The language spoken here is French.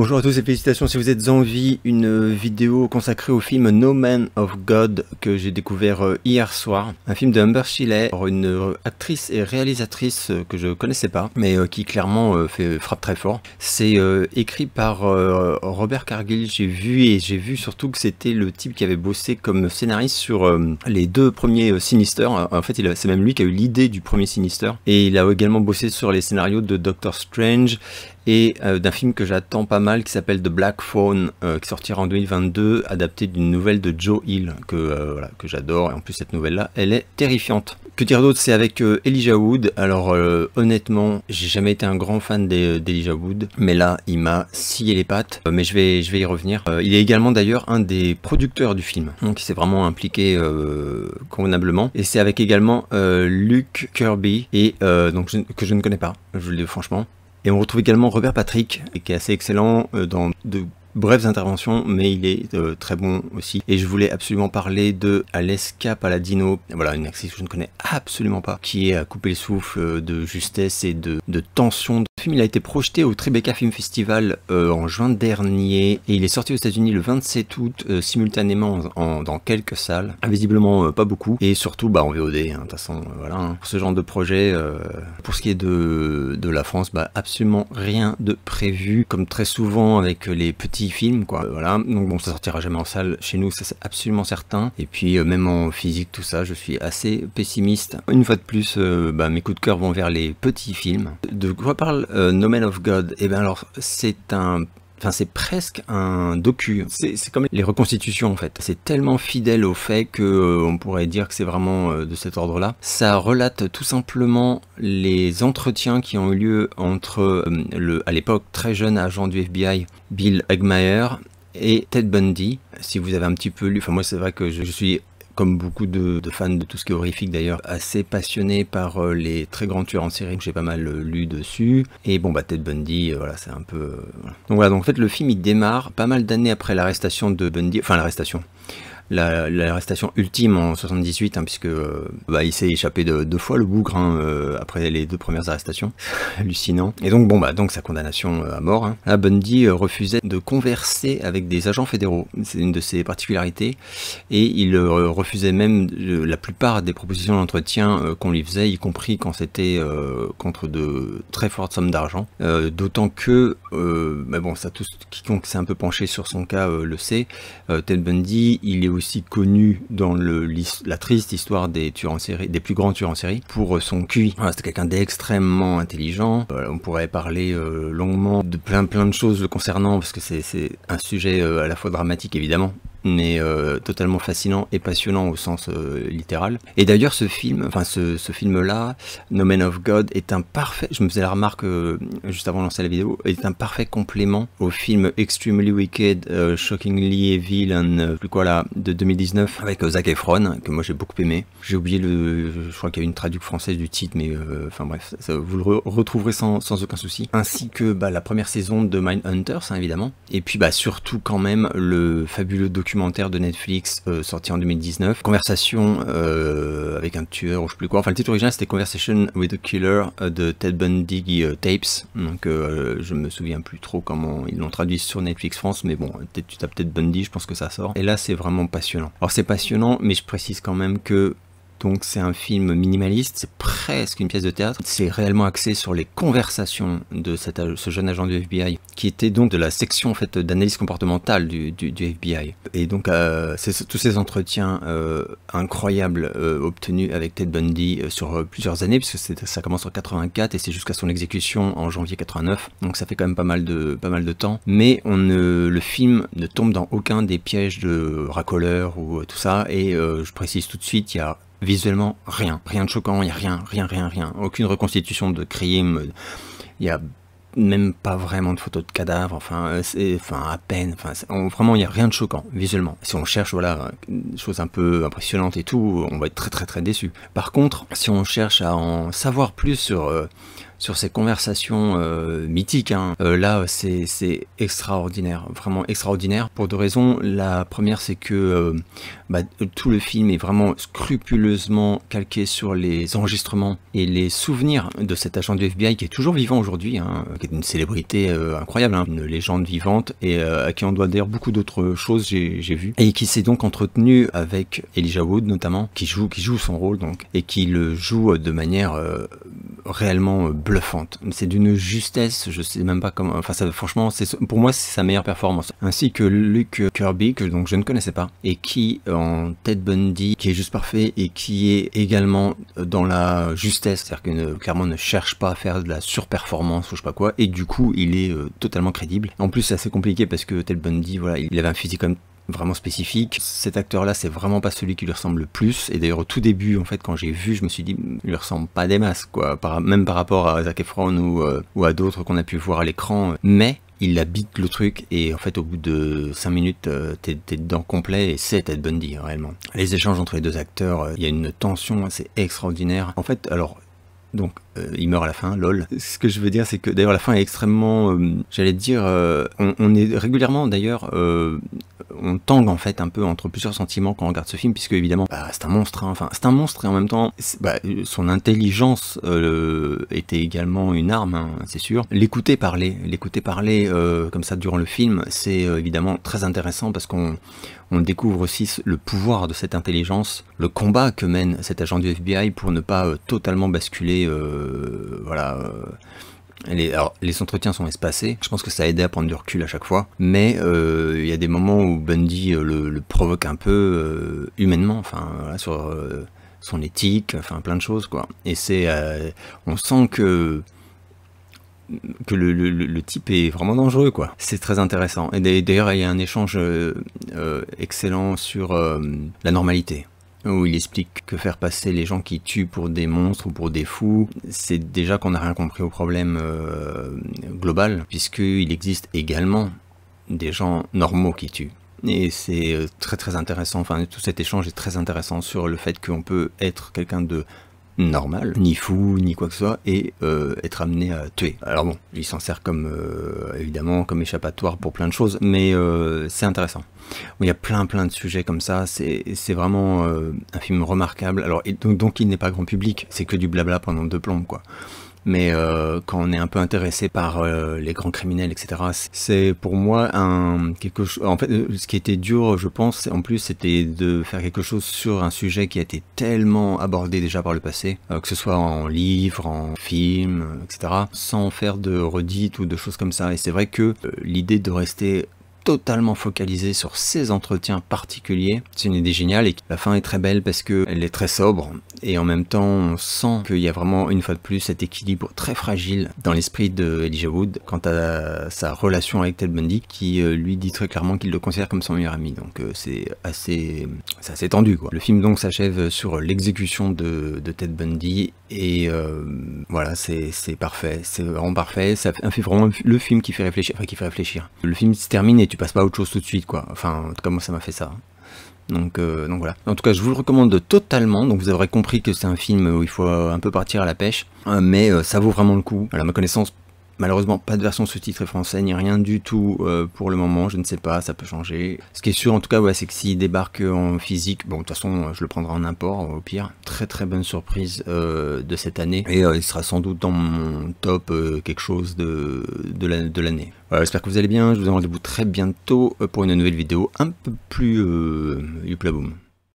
Bonjour à tous et félicitations si vous êtes en vie, une vidéo consacrée au film No Man of God que j'ai découvert euh, hier soir, un film de Humber Shilley, une euh, actrice et réalisatrice euh, que je connaissais pas, mais qui clairement fait, frappe très fort. C'est écrit par Robert Cargill, j'ai vu et j'ai vu surtout que c'était le type qui avait bossé comme scénariste sur les deux premiers Sinister, en fait c'est même lui qui a eu l'idée du premier Sinister, et il a également bossé sur les scénarios de Doctor Strange et euh, d'un film que j'attends pas mal qui s'appelle The Black Phone, euh, qui sortira en 2022, adapté d'une nouvelle de Joe Hill, euh, que, j'adore, et en plus cette nouvelle-là, elle est terrifiante. Que dire d'autre, c'est avec Elijah Wood, alors honnêtement, j'ai jamais été un grand fan d'Elijah Wood, mais là, il m'a scié les pattes, mais je vais, je vais y revenir. il est également d'ailleurs un des producteurs du film, donc il s'est vraiment impliqué convenablement, et c'est avec également Luke Kirby, et donc que je ne connais pas, je le dis franchement, et on retrouve également Robert Patrick, qui est assez excellent euh, dans de brèves interventions, mais il est euh, très bon aussi. Et je voulais absolument parler de Alesca Paladino, voilà une actrice que je ne connais absolument pas, qui est à couper le souffle euh, de justesse et de, de tension film il a été projeté au Tribeca Film Festival euh, en juin dernier et il est sorti aux États-Unis le 27 août euh, simultanément dans quelques salles, invisiblement euh, pas beaucoup et surtout bah en VOD. Hein, de toute façon, voilà, hein. pour ce genre de projet, pour ce qui est de, de la France, bah absolument rien de prévu comme très souvent avec les petits films quoi. voilà, donc bon ça sortira jamais en salle chez nous, ça c'est absolument certain. Et puis même en physique tout ça, je suis assez pessimiste. Une fois de plus, bah, mes coups de cœur vont vers les petits films. De quoi parle euh, no of God, eh bien alors c'est un Enfin, c'est presque un docu. C'est comme les reconstitutions en fait. C'est tellement fidèle au fait que euh, on pourrait dire que c'est vraiment euh, de cet ordre-là. Ça relate tout simplement les entretiens qui ont eu lieu entre le, à l'époque très jeune agent du FBI, Bill Eggmeyer, et Ted Bundy. Si vous avez un petit peu lu, enfin moi c'est vrai que je suis comme beaucoup de, fans de tout ce qui est horrifique d'ailleurs, assez passionné par euh, les très grands tueurs en série, j'ai pas mal euh, lu dessus. Et bon, bah Ted Bundy, euh, voilà, c'est un peu... Donc voilà, donc en fait le film il démarre pas mal d'années après l'arrestation de Bundy, enfin l'arrestation, l'arrestation ultime en 78, hein, puisque euh, bah, il s'est échappé deux fois le bougre hein, euh, après les deux premières arrestations. Hallucinant. Et donc bon bah donc sa condamnation euh, à mort. Hein. Ah, Bundy refusait de converser avec des agents fédéraux. C'est une de ses particularités. Et il refusait même la plupart des propositions d'entretien qu'on lui faisait, y compris quand c'était contre de très fortes sommes d'argent. D'autant que, mais bon, ça tout quiconque s'est un peu penché sur son cas le sait, Ted Bundy, il est aussi aussi connu dans la triste histoire des en série, des plus grands tueurs en série, pour euh, son QI. C'est C'était quelqu'un d'extrêmement intelligent. Euh, on pourrait parler euh, longuement de plein plein de choses le concernant parce que c'est un sujet à la fois dramatique évidemment, mais euh, totalement fascinant et passionnant au sens euh, littéral. Et d'ailleurs, ce film, enfin ce, film-là, No Man of God, est un parfait, je me faisais la remarque euh, juste avant de lancer la vidéo, est un parfait complément au film Extremely Wicked, Shockingly Evil, plus quoi là, de 2019, avec Zac Efron, que moi j'ai beaucoup aimé. J'ai oublié le, je crois qu'il y a une traduction française du titre, mais enfin bref, vous le retrouverez sans, aucun souci. Ainsi que bah, la première saison de Mindhunters, hein, évidemment. Et puis bah, surtout quand même le fabuleux documentaire documentaire de Netflix euh, sorti en 2019, Conversation euh, avec un tueur ou je sais plus quoi. Enfin, le titre original c'était Conversation with a Killer euh, de Ted Bundy Tapes. Donc, je me souviens plus trop comment ils l'ont traduit sur Netflix France, mais bon, tu tapes être Bundy, je pense que ça sort. Et là, c'est vraiment passionnant. Alors, c'est passionnant, mais je précise quand même que donc c'est un film minimaliste, c'est presque une pièce de théâtre. C'est réellement axé sur les conversations de cet, ce jeune agent du FBI, qui était donc de la section en fait d'analyse comportementale du, du, FBI. Et donc euh, tous ces entretiens euh, incroyables euh, obtenus avec Ted Bundy euh, sur plusieurs années, puisque ça commence en 84 et c'est jusqu'à son exécution en janvier 89. Donc ça fait quand même pas mal de pas mal de temps. Mais on le film ne tombe dans aucun des pièges de racoleurs ou tout ça. Et je précise tout de suite, il y a visuellement, rien. Rien de choquant, il n'y a rien, rien, rien, rien. Aucune reconstitution de crime. Il n'y a même pas vraiment de photos de cadavres, enfin, euh, enfin à peine. Enfin, vraiment, il n'y a rien de choquant, visuellement. Si on cherche, voilà, une chose un peu impressionnante et tout, on va être très, très, très déçu. Par contre, si on cherche à en savoir plus sur. Euh, sur ces conversations euh, mythiques. Hein. Euh, là, c'est extraordinaire, vraiment extraordinaire. Pour deux raisons. La première, c'est que euh, bah, tout le film est vraiment scrupuleusement calqué sur les enregistrements et les souvenirs de cet agent du FBI qui est toujours vivant aujourd'hui, hein, qui est une célébrité incroyable, hein, une légende vivante et à qui on doit d'ailleurs beaucoup d'autres choses, j'ai vu, et qui s'est donc entretenu avec Elijah Wood notamment, qui joue, qui joue son rôle donc, et qui le joue de manière réellement euh, bluffante. C'est d'une justesse, je sais même pas comment. Enfin, ça, franchement, c'est pour moi c'est sa meilleure performance. Ainsi que Luke Kirby que donc je ne connaissais pas et qui en Ted Bundy qui est juste parfait et qui est également euh, dans la justesse, c'est-à-dire que clairement ne cherche pas à faire de la surperformance ou je sais pas quoi et du coup il est euh, totalement crédible. En plus c'est assez compliqué parce que Ted Bundy voilà il avait un physique Comme vraiment spécifique. Cet acteur-là, c'est vraiment pas celui qui lui ressemble le plus. Et d'ailleurs, au tout début, en fait, quand j'ai vu, je me suis dit, il lui ressemble pas des masses, quoi. même par rapport à Zac Efron ou, euh, ou à d'autres qu'on a pu voir à l'écran. Mais il habite le truc et en fait au bout de 5 minutes euh, tu t'es dedans complet et c'est Ted Bundy réellement. Les échanges entre les deux acteurs, euh, il y a une tension assez extraordinaire. En fait alors donc il meurt à la fin, lol. Ce que je veux dire c'est que d'ailleurs la fin est extrêmement, j'allais dire, on, on, est régulièrement d'ailleurs on tangue en fait un peu entre plusieurs sentiments quand on regarde ce film, puisque évidemment, bah, c'est un monstre, hein. enfin, c'est un monstre et en même temps, bah, son intelligence euh, était également une arme, hein, c'est sûr. L'écouter parler, l'écouter parler euh, comme ça durant le film, c'est euh, évidemment très intéressant parce qu'on découvre aussi le pouvoir de cette intelligence, le combat que mène cet agent du FBI pour ne pas totalement basculer, voilà les, entretiens sont espacés, je pense que ça a aidé à prendre du recul à chaque fois, mais euh, il y a des moments où Bundy euh, le, provoque un peu euh, humainement, enfin sur son éthique, enfin plein de choses quoi. Et c'est, on sent que que le, le, type est vraiment dangereux quoi. C'est très intéressant. Et d'ailleurs il y a un échange excellent sur la normalité où il explique que faire passer les gens qui tuent pour des monstres ou pour des fous, c'est déjà qu'on n'a rien compris au problème global, euh, global, puisqu'il existe également des gens normaux qui tuent. Et c'est euh, très très intéressant, enfin tout cet échange est très intéressant sur le fait qu'on peut être quelqu'un de normal, ni fou, ni quoi que ce soit, et euh, être amené à tuer. Alors bon, il s'en sert comme, euh, évidemment, comme échappatoire pour plein de choses, mais euh, c'est intéressant. Il y a plein plein de sujets comme ça, c'est vraiment un film remarquable. Alors, donc, donc il n'est pas grand public, c'est que du blabla pendant deux plombes, quoi. Mais euh, quand on est un peu intéressé par euh, les grands criminels, etc., c'est pour moi un quelque chose. En fait, euh, ce qui était dur, je pense, en plus, c'était de faire quelque chose sur un sujet qui a été tellement abordé déjà par le passé, que ce soit en livre, en film, etc., sans faire de redites ou de choses comme ça. Et c'est vrai que l'idée de rester totalement focalisé sur ces entretiens particuliers. C'est une idée géniale et la fin est très belle parce qu'elle est très sobre et en même temps on sent qu'il y a vraiment une fois de plus cet équilibre très fragile dans l'esprit de Elijah Wood quant à sa relation avec Ted Bundy qui euh, lui dit très clairement qu'il le considère comme son meilleur ami donc euh, c'est assez c'est tendu quoi. Le film donc s'achève sur l'exécution de, Ted Bundy et euh, voilà c'est parfait c'est vraiment parfait ça fait vraiment le film qui fait réfléchir enfin qui fait réfléchir. Le film se termine et tu passes pas à autre chose tout de suite quoi. Enfin en tout cas ça m'a fait ça. Donc, euh, donc voilà. En tout cas, je vous le recommande totalement. Donc vous aurez compris que c'est un film où il faut un peu partir à la pêche, euh, mais euh, ça vaut vraiment le coup. À ma connaissance, Malheureusement, pas de version sous-titrée française, ni rien du tout euh, pour le moment. Je ne sais pas, ça peut changer. Ce qui est sûr, en tout cas, c'est que s'il débarque en physique, bon, de toute façon, je le prendrai en import, au pire. Très très bonne surprise euh, de cette année. Et euh, il sera sans doute dans mon top quelque chose de, de l'année. voilà, j'espère que vous allez bien. Je vous en rendez-vous très bientôt pour une nouvelle vidéo un peu plus du Boom.